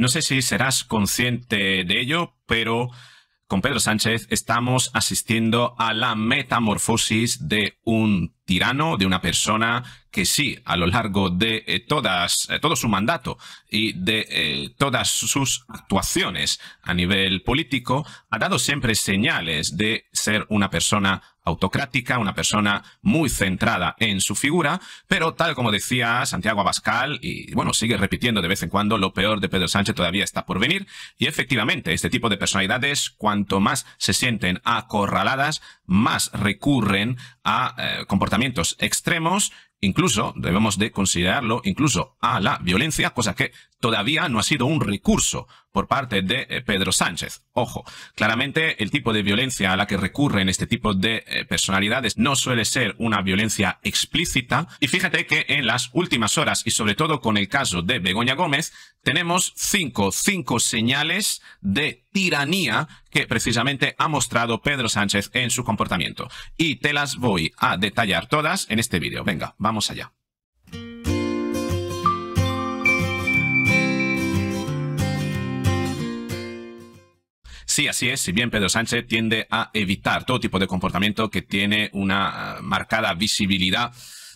No sé si serás consciente de ello, pero con Pedro Sánchez estamos asistiendo a la metamorfosis de un tirano, de una persona que sí, a lo largo de eh, todas, eh, todo su mandato y de eh, todas sus actuaciones a nivel político, ha dado siempre señales de ser una persona autocrática, una persona muy centrada en su figura, pero tal como decía Santiago Abascal, y bueno, sigue repitiendo de vez en cuando, lo peor de Pedro Sánchez todavía está por venir, y efectivamente, este tipo de personalidades, cuanto más se sienten acorraladas, más recurren a comportamientos extremos incluso debemos de considerarlo incluso a la violencia, cosa que todavía no ha sido un recurso por parte de eh, Pedro Sánchez. Ojo, claramente el tipo de violencia a la que recurren este tipo de eh, personalidades no suele ser una violencia explícita. Y fíjate que en las últimas horas, y sobre todo con el caso de Begoña Gómez, tenemos cinco, cinco señales de tiranía que precisamente ha mostrado Pedro Sánchez en su comportamiento. Y te las voy a detallar todas en este vídeo. Venga, vamos allá. Sí, así es. Si bien Pedro Sánchez tiende a evitar todo tipo de comportamiento que tiene una marcada visibilidad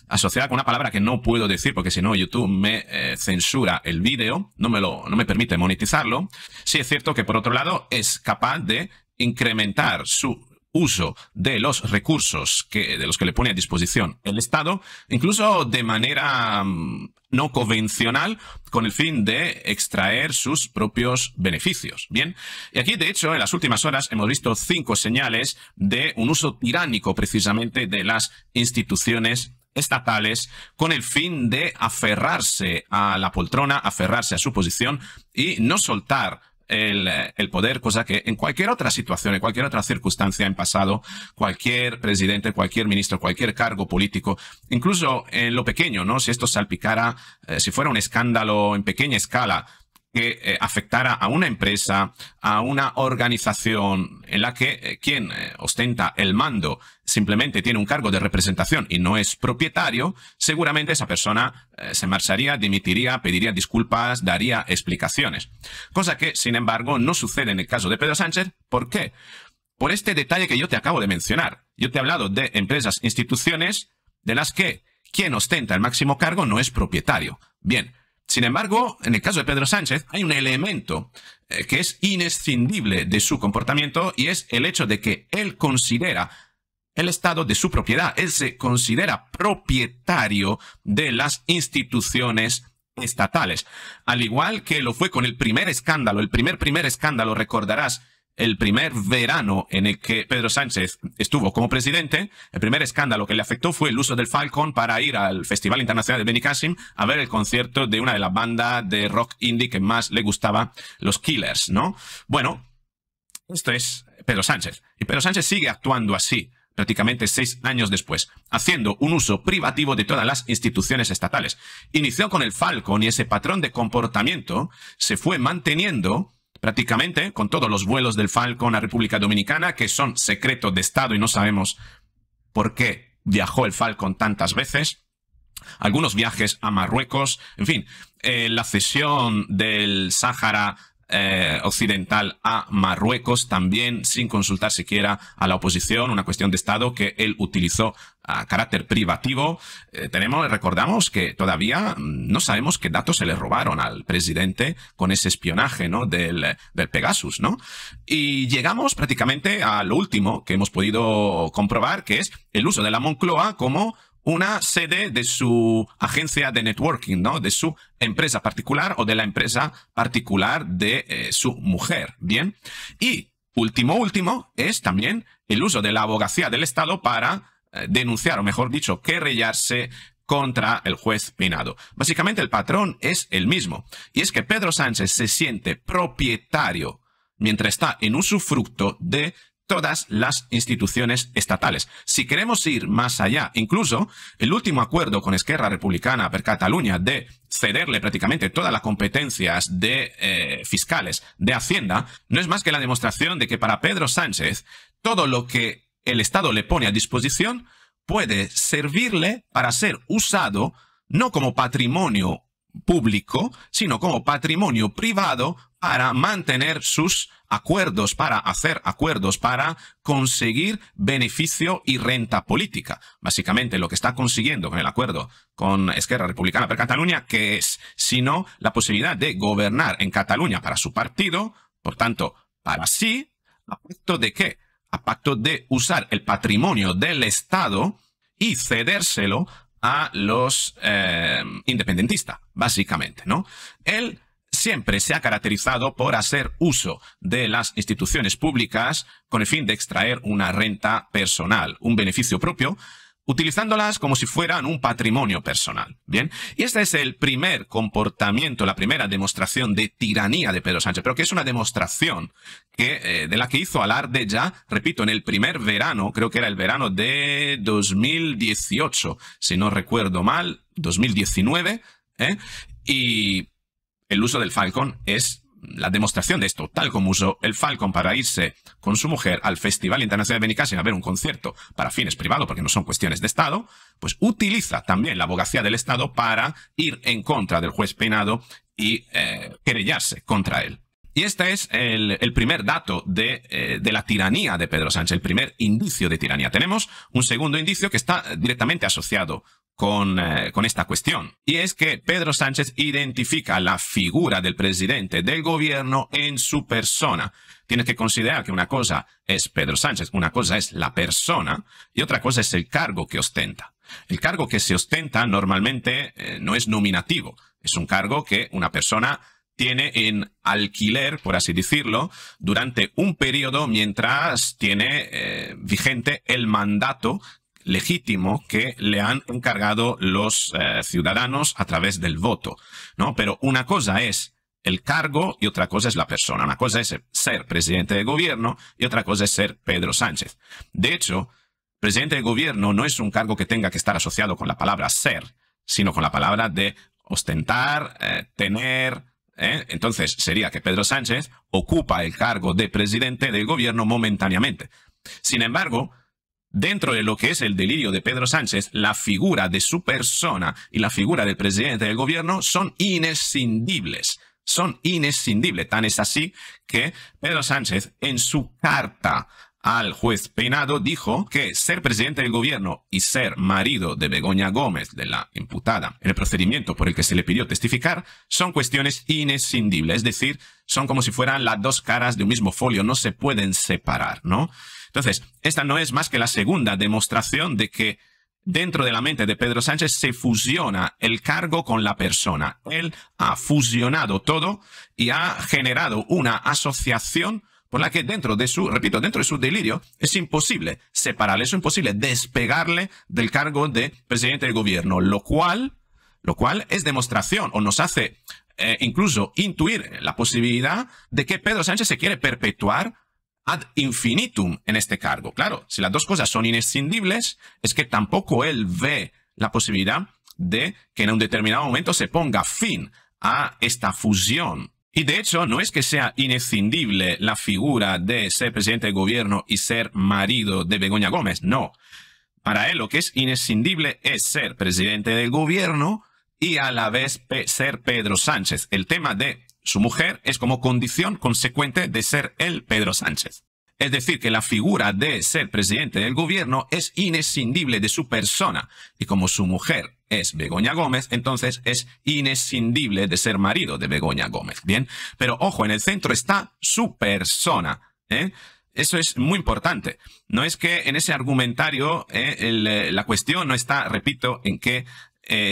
asociada con una palabra que no puedo decir porque si no YouTube me eh, censura el vídeo, no me lo, no me permite monetizarlo. Sí es cierto que por otro lado es capaz de incrementar su uso de los recursos que, de los que le pone a disposición el Estado, incluso de manera mm, no convencional, con el fin de extraer sus propios beneficios. Bien, y aquí de hecho en las últimas horas hemos visto cinco señales de un uso tiránico precisamente de las instituciones estatales con el fin de aferrarse a la poltrona, aferrarse a su posición y no soltar eh, el, poder, cosa que en cualquier otra situación, en cualquier otra circunstancia en pasado, cualquier presidente, cualquier ministro, cualquier cargo político, incluso en lo pequeño, ¿no? Si esto salpicara, eh, si fuera un escándalo en pequeña escala, que eh, afectara a una empresa, a una organización en la que eh, quien eh, ostenta el mando simplemente tiene un cargo de representación y no es propietario, seguramente esa persona se marcharía, dimitiría, pediría disculpas, daría explicaciones. Cosa que, sin embargo, no sucede en el caso de Pedro Sánchez. ¿Por qué? Por este detalle que yo te acabo de mencionar. Yo te he hablado de empresas, instituciones de las que quien ostenta el máximo cargo no es propietario. Bien, sin embargo, en el caso de Pedro Sánchez hay un elemento eh, que es inescindible de su comportamiento y es el hecho de que él considera el estado de su propiedad. Él se considera propietario de las instituciones estatales. Al igual que lo fue con el primer escándalo, el primer primer escándalo, recordarás, el primer verano en el que Pedro Sánchez estuvo como presidente, el primer escándalo que le afectó fue el uso del Falcon para ir al Festival Internacional de Benicassim a ver el concierto de una de las bandas de rock indie que más le gustaba, los Killers, ¿no? Bueno, esto es Pedro Sánchez. Y Pedro Sánchez sigue actuando así prácticamente seis años después, haciendo un uso privativo de todas las instituciones estatales. Inició con el Falcon y ese patrón de comportamiento se fue manteniendo prácticamente con todos los vuelos del Falcon a República Dominicana, que son secretos de Estado y no sabemos por qué viajó el Falcon tantas veces. Algunos viajes a Marruecos, en fin, eh, la cesión del Sáhara eh, occidental a Marruecos, también sin consultar siquiera a la oposición, una cuestión de Estado que él utilizó a carácter privativo, eh, tenemos, recordamos que todavía mm, no sabemos qué datos se le robaron al presidente con ese espionaje, ¿no? Del, del Pegasus, ¿no? Y llegamos prácticamente a lo último que hemos podido comprobar, que es el uso de la Moncloa como una sede de su agencia de networking, ¿no? De su empresa particular o de la empresa particular de eh, su mujer, ¿bien? Y último, último, es también el uso de la abogacía del Estado para denunciar, o mejor dicho, querellarse contra el juez Pinado. Básicamente el patrón es el mismo, y es que Pedro Sánchez se siente propietario mientras está en usufructo de todas las instituciones estatales. Si queremos ir más allá, incluso el último acuerdo con Esquerra Republicana per Cataluña de cederle prácticamente todas las competencias de eh, fiscales de Hacienda, no es más que la demostración de que para Pedro Sánchez todo lo que el Estado le pone a disposición puede servirle para ser usado no como patrimonio público, sino como patrimonio privado para mantener sus acuerdos, para hacer acuerdos, para conseguir beneficio y renta política. Básicamente lo que está consiguiendo con el acuerdo con Esquerra Republicana para Cataluña, que es sino la posibilidad de gobernar en Cataluña para su partido, por tanto, para sí, a punto de que pacto de usar el patrimonio del Estado y cedérselo a los eh, independentistas, básicamente, ¿no? Él siempre se ha caracterizado por hacer uso de las instituciones públicas con el fin de extraer una renta personal, un beneficio propio, utilizándolas como si fueran un patrimonio personal. Bien, y este es el primer comportamiento, la primera demostración de tiranía de Pedro Sánchez, pero que es una demostración que, eh, de la que hizo alarde ya, repito, en el primer verano, creo que era el verano de 2018, si no recuerdo mal, 2019, ¿eh? y el uso del Falcon es la demostración de esto, tal como usó el Falcon para irse con su mujer al Festival Internacional de Benicassin a ver un concierto para fines privados, porque no son cuestiones de Estado, pues utiliza también la abogacía del Estado para ir en contra del juez penado y eh, querellarse contra él. Y este es el, primer dato de, eh, de, la tiranía de Pedro Sánchez, el primer indicio de tiranía. Tenemos un segundo indicio que está directamente asociado con, eh, con, esta cuestión. Y es que Pedro Sánchez identifica la figura del presidente del gobierno en su persona. Tienes que considerar que una cosa es Pedro Sánchez, una cosa es la persona y otra cosa es el cargo que ostenta. El cargo que se ostenta normalmente eh, no es nominativo, es un cargo que una persona tiene en alquiler, por así decirlo, durante un periodo mientras tiene eh, vigente el mandato legítimo que le han encargado los eh, ciudadanos a través del voto, ¿no? Pero una cosa es el cargo y otra cosa es la persona. Una cosa es ser presidente de gobierno y otra cosa es ser Pedro Sánchez. De hecho, presidente de gobierno no es un cargo que tenga que estar asociado con la palabra ser, sino con la palabra de ostentar, eh, tener. ¿eh? Entonces sería que Pedro Sánchez ocupa el cargo de presidente del gobierno momentáneamente. Sin embargo, Dentro de lo que es el delirio de Pedro Sánchez, la figura de su persona y la figura del presidente del gobierno son inescindibles. Son inescindibles. Tan es así que Pedro Sánchez en su carta al juez Peinado dijo que ser presidente del gobierno y ser marido de Begoña Gómez, de la imputada, en el procedimiento por el que se le pidió testificar, son cuestiones inescindibles, es decir, son como si fueran las dos caras de un mismo folio, no se pueden separar, ¿no? Entonces, esta no es más que la segunda demostración de que dentro de la mente de Pedro Sánchez se fusiona el cargo con la persona. Él ha fusionado todo y ha generado una asociación por la que dentro de su, repito, dentro de su delirio es imposible separarle, es imposible despegarle del cargo de presidente del gobierno, lo cual, lo cual es demostración o nos hace eh, incluso intuir la posibilidad de que Pedro Sánchez se quiere perpetuar ad infinitum en este cargo. Claro, si las dos cosas son inescindibles, es que tampoco él ve la posibilidad de que en un determinado momento se ponga fin a esta fusión y de hecho, no es que sea inescindible la figura de ser presidente de gobierno y ser marido de Begoña Gómez, no. Para él lo que es inescindible es ser presidente del gobierno y a la vez ser Pedro Sánchez. El tema de su mujer es como condición consecuente de ser él Pedro Sánchez. Es decir, que la figura de ser presidente del gobierno es inescindible de su persona. Y como su mujer es Begoña Gómez, entonces es inescindible de ser marido de Begoña Gómez. Bien, pero ojo, en el centro está su persona. ¿eh? Eso es muy importante. No es que en ese argumentario ¿eh? Eh, la cuestión no está, repito, en que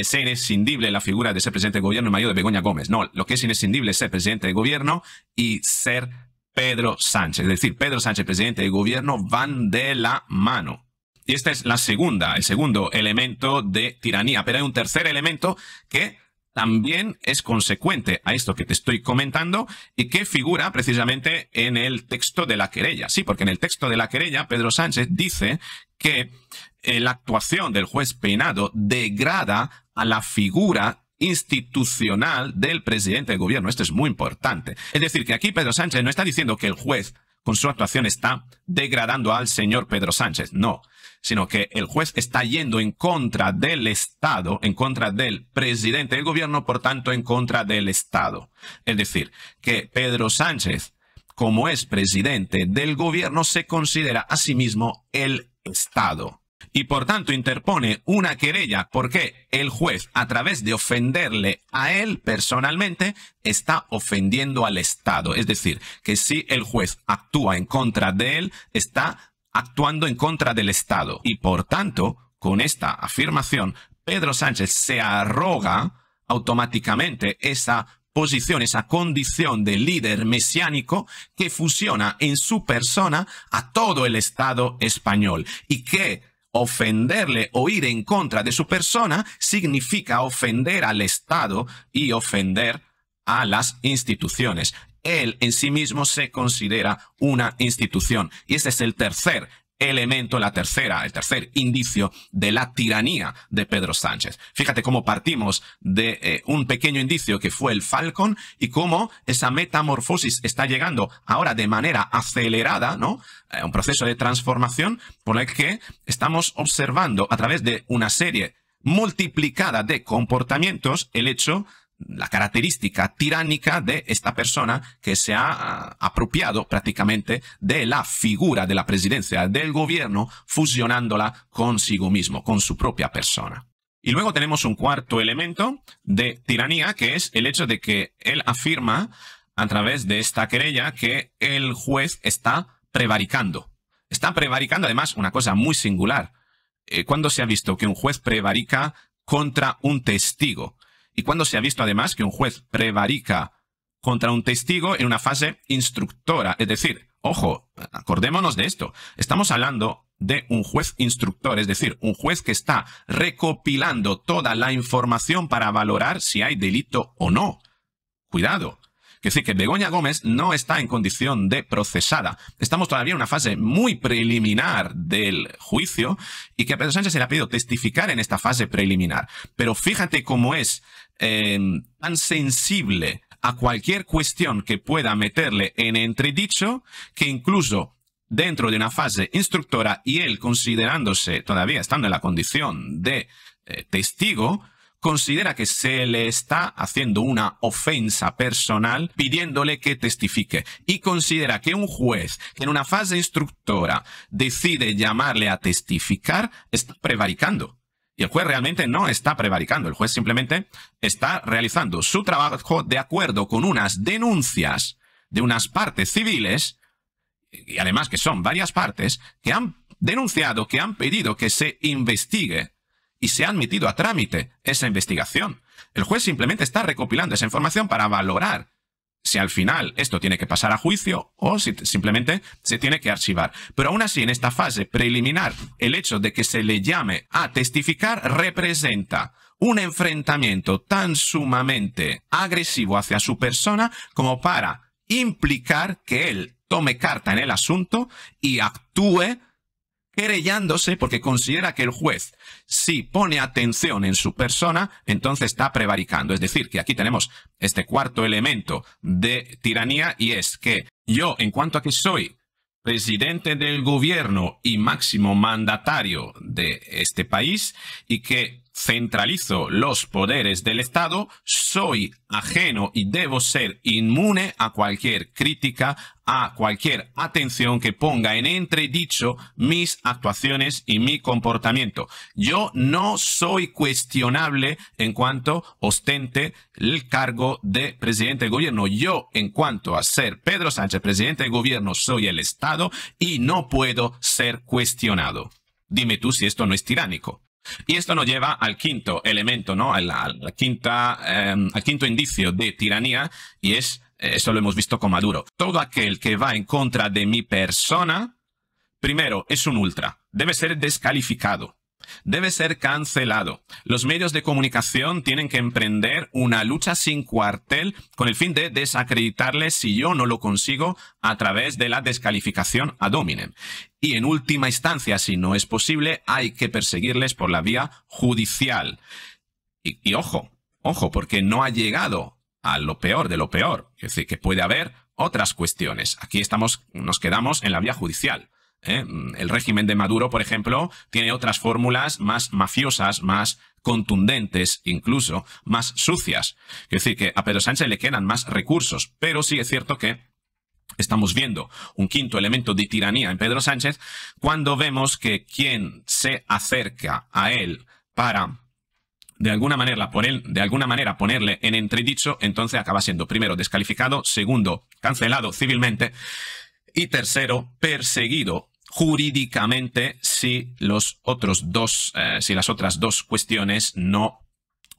sea inescindible la figura de ser presidente del gobierno y marido de Begoña Gómez. No, lo que es inescindible es ser presidente del gobierno y ser Pedro Sánchez. Es decir, Pedro Sánchez, presidente del gobierno, van de la mano. Y esta es la segunda, el segundo elemento de tiranía. Pero hay un tercer elemento que también es consecuente a esto que te estoy comentando y que figura precisamente en el texto de la querella. Sí, porque en el texto de la querella Pedro Sánchez dice que eh, la actuación del juez peinado degrada a la figura institucional del presidente del gobierno. Esto es muy importante. Es decir, que aquí Pedro Sánchez no está diciendo que el juez con su actuación está degradando al señor Pedro Sánchez, no, sino que el juez está yendo en contra del Estado, en contra del presidente del gobierno, por tanto, en contra del Estado. Es decir, que Pedro Sánchez, como es presidente del gobierno, se considera a sí mismo el Estado y por tanto interpone una querella porque el juez, a través de ofenderle a él personalmente, está ofendiendo al Estado. Es decir, que si el juez actúa en contra de él, está actuando en contra del Estado. Y por tanto, con esta afirmación, Pedro Sánchez se arroga automáticamente esa posición, esa condición de líder mesiánico que fusiona en su persona a todo el Estado español y que Ofenderle o ir en contra de su persona significa ofender al Estado y ofender a las instituciones. Él en sí mismo se considera una institución. Y ese es el tercer elemento, la tercera, el tercer indicio de la tiranía de Pedro Sánchez. Fíjate cómo partimos de eh, un pequeño indicio que fue el Falcon y cómo esa metamorfosis está llegando ahora de manera acelerada, ¿no? Eh, un proceso de transformación por el que estamos observando a través de una serie multiplicada de comportamientos el hecho la característica tiránica de esta persona que se ha ah, apropiado prácticamente de la figura de la presidencia del gobierno fusionándola consigo mismo, con su propia persona. Y luego tenemos un cuarto elemento de tiranía, que es el hecho de que él afirma a través de esta querella que el juez está prevaricando. Está prevaricando además una cosa muy singular. Eh, cuando se ha visto que un juez prevarica contra un testigo? y cuando se ha visto además que un juez prevarica contra un testigo en una fase instructora. Es decir, ojo, acordémonos de esto. Estamos hablando de un juez instructor, es decir, un juez que está recopilando toda la información para valorar si hay delito o no. Cuidado. Que decir, que Begoña Gómez no está en condición de procesada. Estamos todavía en una fase muy preliminar del juicio y que a Pedro Sánchez se le ha pedido testificar en esta fase preliminar. Pero fíjate cómo es eh, tan sensible a cualquier cuestión que pueda meterle en entredicho que incluso dentro de una fase instructora y él considerándose todavía estando en la condición de eh, testigo, considera que se le está haciendo una ofensa personal pidiéndole que testifique y considera que un juez que en una fase instructora decide llamarle a testificar está prevaricando. Y el juez realmente no está prevaricando, el juez simplemente está realizando su trabajo de acuerdo con unas denuncias de unas partes civiles, y además que son varias partes, que han denunciado, que han pedido que se investigue y se ha admitido a trámite esa investigación. El juez simplemente está recopilando esa información para valorar si al final esto tiene que pasar a juicio o si simplemente se tiene que archivar. Pero aún así, en esta fase preliminar, el hecho de que se le llame a testificar representa un enfrentamiento tan sumamente agresivo hacia su persona como para implicar que él tome carta en el asunto y actúe querellándose porque considera que el juez, si pone atención en su persona, entonces está prevaricando. Es decir, que aquí tenemos este cuarto elemento de tiranía y es que yo, en cuanto a que soy presidente del gobierno y máximo mandatario de este país y que centralizo los poderes del Estado, soy ajeno y debo ser inmune a cualquier crítica, a cualquier atención que ponga en entredicho mis actuaciones y mi comportamiento. Yo no soy cuestionable en cuanto ostente el cargo de presidente del gobierno. Yo, en cuanto a ser Pedro Sánchez, presidente del gobierno, soy el Estado y no puedo ser cuestionado. Dime tú si esto no es tiránico. Y esto nos lleva al quinto elemento, ¿no? quinta, em, al quinto indicio de tiranía y es, eh, eso lo hemos visto con Maduro, todo aquel que va en contra de mi persona, primero, es un ultra, debe ser descalificado debe ser cancelado. Los medios de comunicación tienen que emprender una lucha sin cuartel con el fin de desacreditarles. si yo no lo consigo a través de la descalificación a Dominem. Y en última instancia, si no es posible, hay que perseguirles por la vía judicial. Y, y ojo, ojo, porque no ha llegado a lo peor de lo peor. Es decir, que puede haber otras cuestiones. Aquí estamos, nos quedamos en la vía judicial. ¿eh? Mm, el régimen de Maduro, por ejemplo, tiene otras fórmulas más mafiosas, más contundentes, incluso más sucias. Es decir, que a Pedro Sánchez le quedan más recursos, pero sí es cierto que estamos viendo un quinto elemento de tiranía en Pedro Sánchez cuando vemos que quien se acerca a él para de alguna manera, de alguna manera ponerle en entredicho, entonces acaba siendo primero descalificado, segundo cancelado civilmente y tercero perseguido jurídicamente si, los otros dos, eh, si las otras dos cuestiones no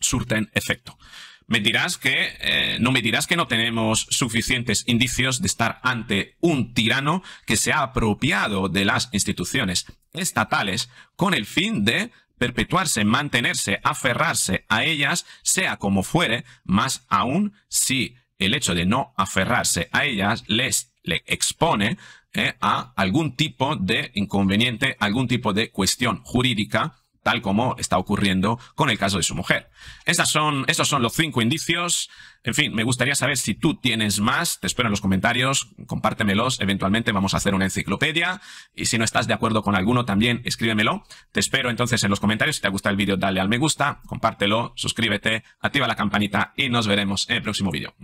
surten efecto. Me dirás que, eh, no me dirás que no tenemos suficientes indicios de estar ante un tirano que se ha apropiado de las instituciones estatales con el fin de perpetuarse, mantenerse, aferrarse a ellas, sea como fuere, más aún si el hecho de no aferrarse a ellas les le expone eh, a algún tipo de inconveniente, algún tipo de cuestión jurídica, tal como está ocurriendo con el caso de su mujer. Estas son, estos son los cinco indicios. En fin, me gustaría saber si tú tienes más. Te espero en los comentarios, compártemelos. Eventualmente vamos a hacer una enciclopedia. Y si no estás de acuerdo con alguno, también escríbemelo. Te espero entonces en los comentarios. Si te ha gustado el vídeo, dale al me gusta, compártelo, suscríbete, activa la campanita y nos veremos en el próximo vídeo.